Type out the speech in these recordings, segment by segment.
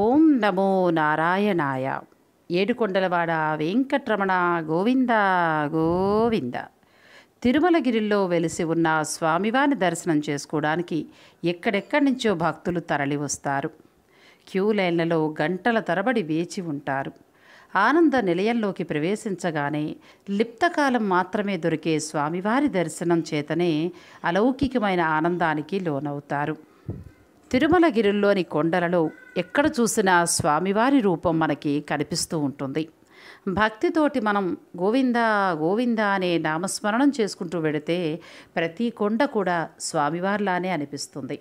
ఓం నమో నారాయణాయ ఏడుకొండలవాడ వెంకట్రమణ గోవింద గోవింద తిరుమలగిరిలో వెలిసి ఉన్న స్వామివారిని దర్శనం చేసుకోవడానికి ఎక్కడెక్కడి నుంచో భక్తులు తరలివస్తారు క్యూ లైన్లలో గంటల తరబడి వేచి ఉంటారు ఆనంద నిలయంలోకి ప్రవేశించగానే లిప్తకాలం మాత్రమే దొరికే స్వామివారి దర్శనం చేతనే అలౌకికమైన ఆనందానికి లోనవుతారు తిరుమలగిరిలోని కొండలలో ఎక్కడ చూసినా స్వామివారి రూపం మనకి కనిపిస్తూ ఉంటుంది భక్తితోటి మనం గోవింద గోవింద అనే నామస్మరణం చేసుకుంటూ వెడితే ప్రతి కొండ కూడా స్వామివారిలానే అనిపిస్తుంది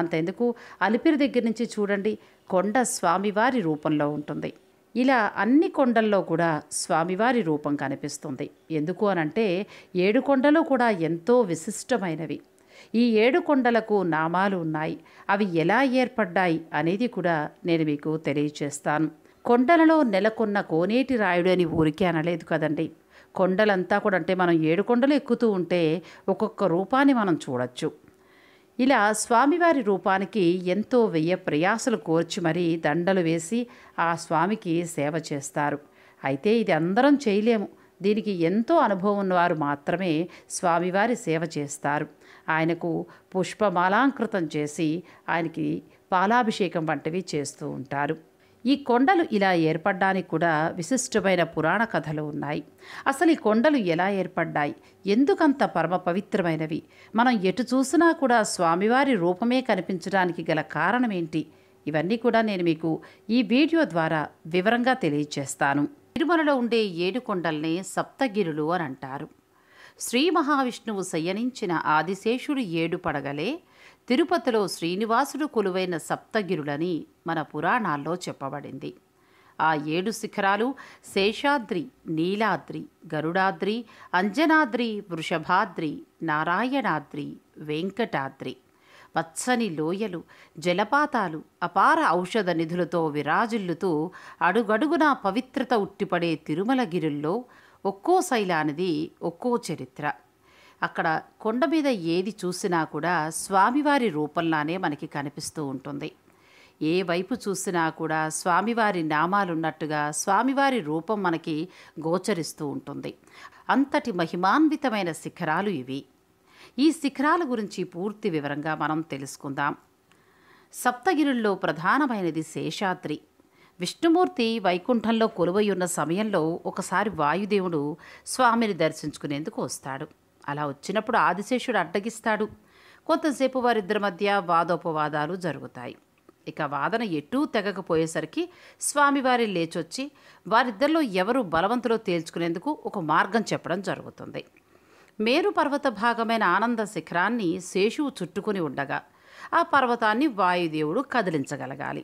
అంతెందుకు అలిపిరి దగ్గర నుంచి చూడండి కొండ స్వామివారి రూపంలో ఉంటుంది ఇలా అన్ని కొండల్లో కూడా స్వామివారి రూపం కనిపిస్తుంది ఎందుకు అనంటే ఏడు కొండలు కూడా ఎంతో విశిష్టమైనవి ఈ ఏడు కొండలకు నామాలు ఉన్నాయి అవి ఎలా ఏర్పడ్డాయి అనేది కూడా నేను మీకు తెలియజేస్తాను కొండలలో నెలకొన్న కోనేటి రాయుడు అని ఊరికే అనలేదు కదండి కొండలంతా కూడా అంటే మనం ఏడు కొండలు ఎక్కుతూ ఉంటే ఒక్కొక్క రూపాన్ని మనం చూడొచ్చు ఇలా స్వామివారి రూపానికి ఎంతో వెయ్య ప్రయాసలు కోర్చి మరీ దండలు వేసి ఆ స్వామికి సేవ చేస్తారు అయితే ఇది అందరం చేయలేము దీనికి ఎంతో అనుభవం ఉన్నవారు మాత్రమే స్వామివారి సేవ చేస్తారు ఆయనకు పుష్పమాలాంకృతం చేసి ఆయనకి పాలాభిషేకం వంటివి చేస్తూ ఉంటారు ఈ కొండలు ఇలా ఏర్పడడానికి కూడా విశిష్టమైన పురాణ కథలు ఉన్నాయి అసలు ఈ కొండలు ఎలా ఏర్పడ్డాయి ఎందుకంత పరమ పవిత్రమైనవి మనం ఎటు చూసినా కూడా స్వామివారి రూపమే కనిపించడానికి గల కారణం ఏంటి ఇవన్నీ కూడా నేను మీకు ఈ వీడియో ద్వారా వివరంగా తెలియజేస్తాను తిరుమలలో ఉండే ఏడు కొండల్ని సప్తగిరులు అని అంటారు శ్రీ మహావిష్ణువు శయనించిన ఆదిశేషుడు ఏడు పడగలే తిరుపతిలో శ్రీనివాసుడు కొలువైన సప్తగిరులని మన పురాణాల్లో చెప్పబడింది ఆ ఏడు శిఖరాలు శేషాద్రి నీలాద్రి గరుడాద్రి అంజనాద్రి వృషభాద్రి నారాయణాద్రి వెంకటాద్రి పచ్చని లోయలు జలపాతాలు అపార ఔషధ నిధులతో విరాజిల్లుతూ అడుగడుగునా పవిత్రత ఉట్టిపడే తిరుమలగిరుల్లో ఒక్కో శైలానిది ఒక్కో చరిత్ర అక్కడ కొండ మీద ఏది చూసినా కూడా స్వామివారి రూపంలానే మనకి కనిపిస్తూ ఉంటుంది ఏ వైపు చూసినా కూడా స్వామివారి నామాలున్నట్టుగా స్వామివారి రూపం మనకి గోచరిస్తూ ఉంటుంది అంతటి మహిమాన్వితమైన శిఖరాలు ఇవి ఈ శిఖరాల గురించి పూర్తి వివరంగా మనం తెలుసుకుందాం సప్తగిరుల్లో ప్రధానమైనది శేషాద్రి విష్ణుమూర్తి వైకుంఠంలో కొలువై ఉన్న సమయంలో ఒకసారి వాయుదేవుడు స్వామిని దర్శించుకునేందుకు వస్తాడు అలా వచ్చినప్పుడు ఆదిశేషుడు అడ్డగిస్తాడు కొంతసేపు వారిద్దరి మధ్య వాదోపవాదాలు జరుగుతాయి ఇక వాదన ఎటూ తెగకపోయేసరికి స్వామివారి లేచొచ్చి వారిద్దరిలో ఎవరు బలవంతులో తేల్చుకునేందుకు ఒక మార్గం చెప్పడం జరుగుతుంది మేరు పర్వత భాగమైన ఆనంద శిఖరాన్ని శేషువు చుట్టుకుని ఉండగా ఆ పర్వతాన్ని వాయుదేవుడు కదిలించగలగాలి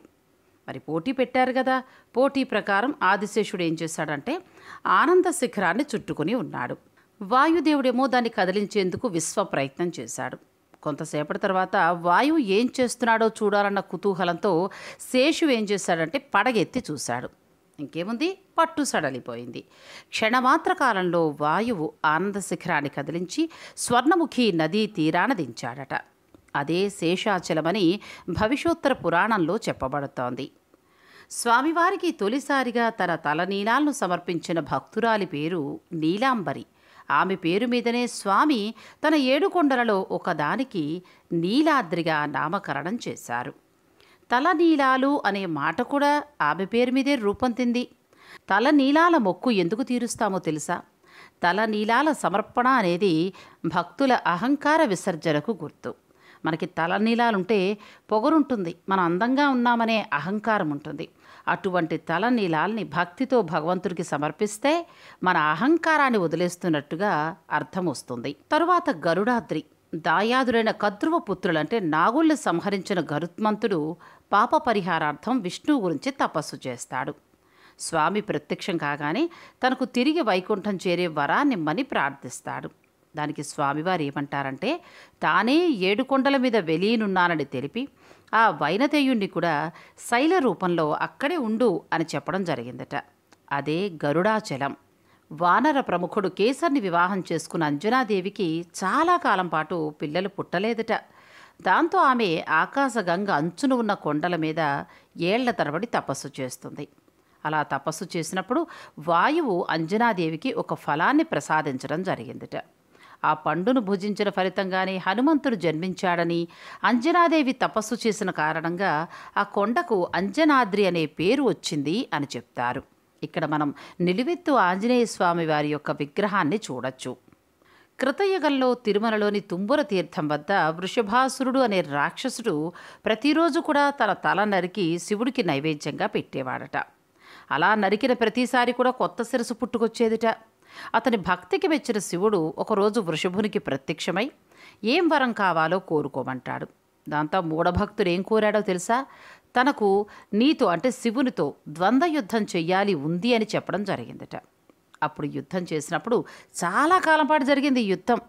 మరి పోటీ పెట్టారు కదా పోటీ ప్రకారం ఆదిశేషుడు ఏం చేశాడంటే ఆనంద శిఖరాన్ని చుట్టుకుని ఉన్నాడు వాయుదేవుడేమో దాన్ని కదిలించేందుకు విశ్వ ప్రయత్నం చేశాడు కొంతసేపటి తర్వాత వాయువు ఏం చేస్తున్నాడో చూడాలన్న కుతూహలంతో శేషు ఏం చేశాడంటే పడగెత్తి చూశాడు ఇంకేముంది పట్టు సడలిపోయింది క్షణమాత్ర కాలంలో వాయువు ఆనంద శిఖరాన్ని కదిలించి స్వర్ణముఖి నదీ తీరాన దించాడట అదే శేషాచలమని భవిష్యోత్తర పురాణంలో చెప్పబడుతోంది స్వామివారికి తొలిసారిగా తన తలనీలాలను సమర్పించిన భక్తురాలి పేరు నీలాంబరి ఆమె పేరు మీదనే స్వామి తన ఏడు కొండలలో ఒకదానికి నీలాద్రిగా నామకరణం చేశారు తలనీలాలు అనే మాట కూడా ఆమె పేరు మీదే రూపొందింది తలనీలాల మొక్కు ఎందుకు తీరుస్తామో తెలుసా తలనీలాల సమర్పణ అనేది భక్తుల అహంకార విసర్జనకు గుర్తు మనకి తలనీలాలుంటే పొగరుంటుంది మనం అందంగా ఉన్నామనే అహంకారం ఉంటుంది అటువంటి తలనీలాల్ని భక్తితో భగవంతుడికి సమర్పిస్తే మన అహంకారాన్ని వదిలేస్తున్నట్టుగా అర్థం వస్తుంది తరువాత గరుడాద్రి దాయాదులైన కద్రువ పుత్రులంటే నాగుల్ని సంహరించిన గరుత్మంతుడు పాప పరిహారార్థం విష్ణువు గురించి తపస్సు చేస్తాడు స్వామి ప్రత్యక్షం కాగానే తనకు తిరిగి వైకుంఠం చేరే మని ప్రార్థిస్తాడు దానికి స్వామివారు ఏమంటారంటే తానే ఏడు కొండల మీద వెలియనున్నానని తెలిపి ఆ వైనతేయుణ్ణి కూడా శైల రూపంలో అక్కడే ఉండు అని చెప్పడం జరిగిందట అదే గరుడాచలం వానర ప్రముఖుడు కేసర్ని వివాహం చేసుకున్న అంజనాదేవికి చాలా కాలం పాటు పిల్లలు పుట్టలేదట దాంతో ఆమె ఆకాశగంగ అంచున ఉన్న కొండల మీద ఏళ్ల తరబడి తపస్సు చేస్తుంది అలా తపస్సు చేసినప్పుడు వాయువు అంజనాదేవికి ఒక ఫలాన్ని ప్రసాదించడం జరిగిందిట ఆ పండును భుజించిన ఫలితంగానే హనుమంతుడు జన్మించాడని అంజనాదేవి తపస్సు చేసిన కారణంగా ఆ కొండకు అంజనాద్రి అనే పేరు వచ్చింది అని చెప్తారు ఇక్కడ మనం నిలువెత్తు ఆంజనేయ స్వామి వారి యొక్క విగ్రహాన్ని చూడొచ్చు కృతయుగంలో తిరుమలలోని తుంబుర తీర్థం వద్ద వృషభాసురుడు అనే రాక్షసుడు ప్రతిరోజు కూడా తన తల నరికి శివుడికి నైవేద్యంగా పెట్టేవాడట అలా నరికిన ప్రతిసారి కూడా కొత్త శిరసు పుట్టుకొచ్చేదిట అతని భక్తికి మెచ్చిన శివుడు ఒకరోజు వృషభునికి ప్రత్యక్షమై ఏం వరం కావాలో కోరుకోమంటాడు దాంతో మూఢభక్తుడు ఏం కోరాడో తెలుసా తనకు నీతో అంటే శివునితో ద్వంద్వ యుద్ధం చెయ్యాలి ఉంది అని చెప్పడం జరిగిందట అప్పుడు యుద్ధం చేసినప్పుడు చాలా కాలం పాటు జరిగింది యుద్ధం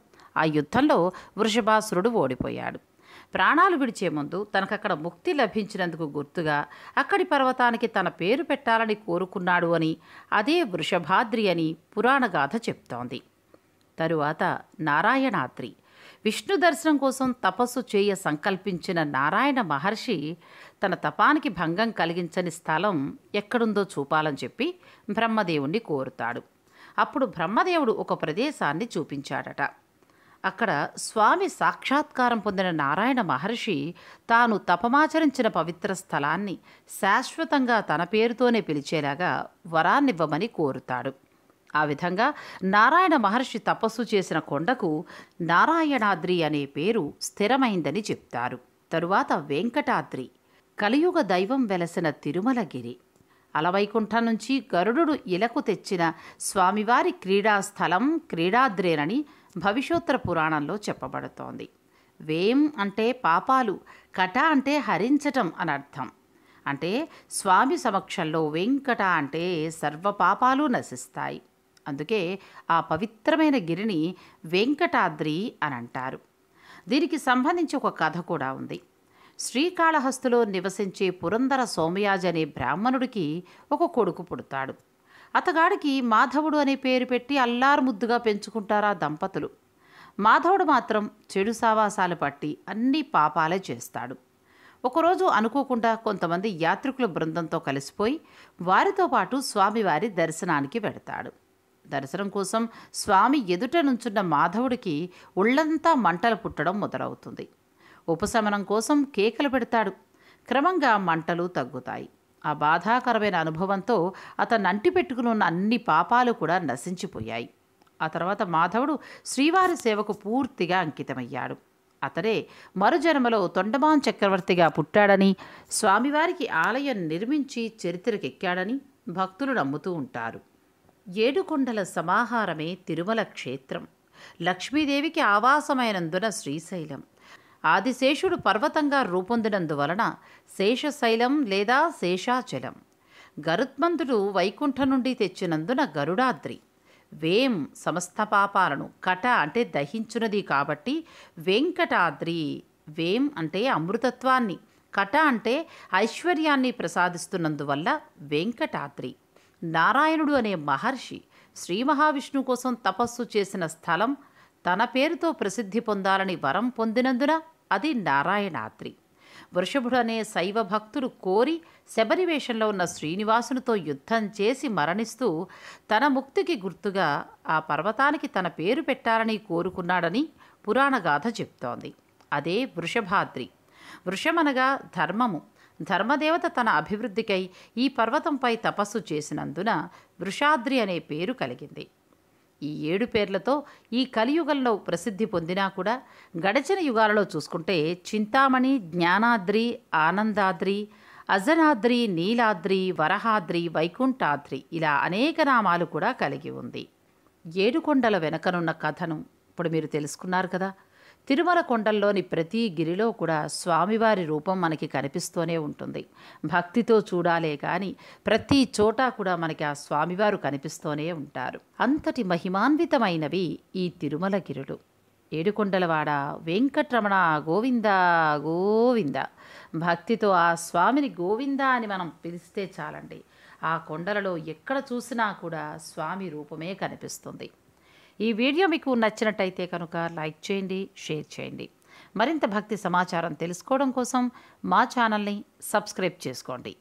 ఆ యుద్ధంలో వృషభాసురుడు ఓడిపోయాడు ప్రాణాలు విడిచే ముందు తనకక్కడ ముక్తి లభించినందుకు గుర్తుగా అక్కడి పర్వతానికి తన పేరు పెట్టాలని కోరుకున్నాడు అని అదే వృషభాద్రి అని పురాణగాథ చెప్తోంది తరువాత నారాయణాద్రి విష్ణు దర్శనం కోసం తపస్సు చేయ సంకల్పించిన నారాయణ మహర్షి తన తపానికి భంగం కలిగించని స్థలం ఎక్కడుందో చూపాలని చెప్పి బ్రహ్మదేవుణ్ణి కోరుతాడు అప్పుడు బ్రహ్మదేవుడు ఒక ప్రదేశాన్ని చూపించాడట అక్కడ స్వామి సాక్షాత్కారం పొందిన నారాయణ మహర్షి తాను తపమాచరించిన పవిత్ర స్థలాన్ని శాశ్వతంగా తన పేరుతోనే పిలిచేలాగా వరాన్నివ్వమని కోరుతాడు ఆ విధంగా నారాయణ మహర్షి తపస్సు చేసిన కొండకు నారాయణాద్రి అనే పేరు స్థిరమైందని చెప్తారు తరువాత వెంకటాద్రి కలియుగ దైవం వెలసిన తిరుమలగిరి అలవైకుంఠం నుంచి గరుడు ఇలకు తెచ్చిన స్వామివారి క్రీడాస్థలం క్రీడాద్రేనని భవిష్యోత్తర పురాణంలో చెప్పబడుతోంది వేం అంటే పాపాలు కట అంటే హరించటం అని అర్థం అంటే స్వామి సమక్షంలో వెంకట అంటే సర్వ పాపాలు నశిస్తాయి అందుకే ఆ పవిత్రమైన గిరిని వెంకటాద్రి అని అంటారు దీనికి సంబంధించి ఒక కథ కూడా ఉంది శ్రీకాళహస్తులో నివసించే పురంధర సోమయాజ్ అనే బ్రాహ్మణుడికి ఒక కొడుకు పుడతాడు అతగాడికి మాధవుడు అనే పేరు పెట్టి అల్లారు ముద్దుగా పెంచుకుంటారా దంపతులు మాధవుడు మాత్రం చెడు సావాసాలు పట్టి అన్ని పాపాలే చేస్తాడు ఒకరోజు అనుకోకుండా కొంతమంది యాత్రికుల బృందంతో కలిసిపోయి వారితో పాటు స్వామివారి దర్శనానికి పెడతాడు దర్శనం కోసం స్వామి ఎదుట నుంచున్న మాధవుడికి ఒళ్ళంతా మంటలు పుట్టడం మొదలవుతుంది ఉపశమనం కోసం కేకలు పెడతాడు క్రమంగా మంటలు తగ్గుతాయి ఆ బాధాకరమైన అనుభవంతో అతను అంటి పెట్టుకుని ఉన్న అన్ని పాపాలు కూడా నశించిపోయాయి ఆ తర్వాత మాధవుడు శ్రీవారి సేవకు పూర్తిగా అంకితమయ్యాడు అతడే మరుజన్మలో తొండమాన్ చక్రవర్తిగా పుట్టాడని స్వామివారికి ఆలయం నిర్మించి చరిత్రకెక్కాడని భక్తులు నమ్ముతూ ఉంటారు ఏడుకొండల సమాహారమే తిరుమల క్షేత్రం లక్ష్మీదేవికి ఆవాసమైనందున శ్రీశైలం ఆదిశేషుడు పర్వతంగా రూపొందినందువలన శేషశైలం లేదా శేషాచలం గరుత్మంతుడు వైకుంఠ నుండి తెచ్చినందున గరుడాద్రి వేం సమస్త పాపాలను కట అంటే దహించునది కాబట్టి వెంకటాద్రి వేం అంటే అమృతత్వాన్ని కట అంటే ఐశ్వర్యాన్ని ప్రసాదిస్తున్నందువల్ల వెంకటాద్రి నారాయణుడు అనే మహర్షి శ్రీ మహావిష్ణు కోసం తపస్సు చేసిన స్థలం తన పేరుతో ప్రసిద్ధి పొందాలని వరం పొందినందున అది నారాయణాద్రి వృషభుడు అనే శైవ భక్తుడు కోరి శబరివేషంలో ఉన్న శ్రీనివాసునితో యుద్ధం చేసి మరణిస్తూ తన ముక్తికి గుర్తుగా ఆ పర్వతానికి తన పేరు పెట్టాలని కోరుకున్నాడని పురాణగాథ చెప్తోంది అదే వృషభాద్రి వృషమనగా ధర్మము ధర్మదేవత తన అభివృద్ధికై ఈ పర్వతంపై తపస్సు చేసినందున వృషాద్రి అనే పేరు కలిగింది ఈ ఏడు పేర్లతో ఈ కలియుగంలో ప్రసిద్ధి పొందినా కూడా గడచిన యుగాలలో చూసుకుంటే చింతామణి జ్ఞానాద్రి ఆనందాద్రి అజనాద్రి నీలాద్రి వరహాద్రి వైకుంఠాద్రి ఇలా అనేక నామాలు కూడా కలిగి ఉంది ఏడుకొండల వెనకనున్న కథను ఇప్పుడు మీరు తెలుసుకున్నారు కదా తిరుమల కొండల్లోని ప్రతి గిరిలో కూడా స్వామివారి రూపం మనకి కనిపిస్తూనే ఉంటుంది భక్తితో చూడాలే కానీ ప్రతి చోట కూడా మనకి ఆ స్వామివారు కనిపిస్తూనే ఉంటారు అంతటి మహిమాన్వితమైనవి ఈ తిరుమల గిరులు ఏడుకొండలవాడ వెంకట్రమణ గోవింద గోవింద భక్తితో ఆ స్వామిని గోవింద అని మనం పిలిస్తే చాలండి ఆ కొండలలో ఎక్కడ చూసినా కూడా స్వామి రూపమే కనిపిస్తుంది ఈ వీడియో మీకు నచ్చినట్టయితే కనుక లైక్ చేయండి షేర్ చేయండి మరింత భక్తి సమాచారం తెలుసుకోవడం కోసం మా ఛానల్ని సబ్స్క్రైబ్ చేసుకోండి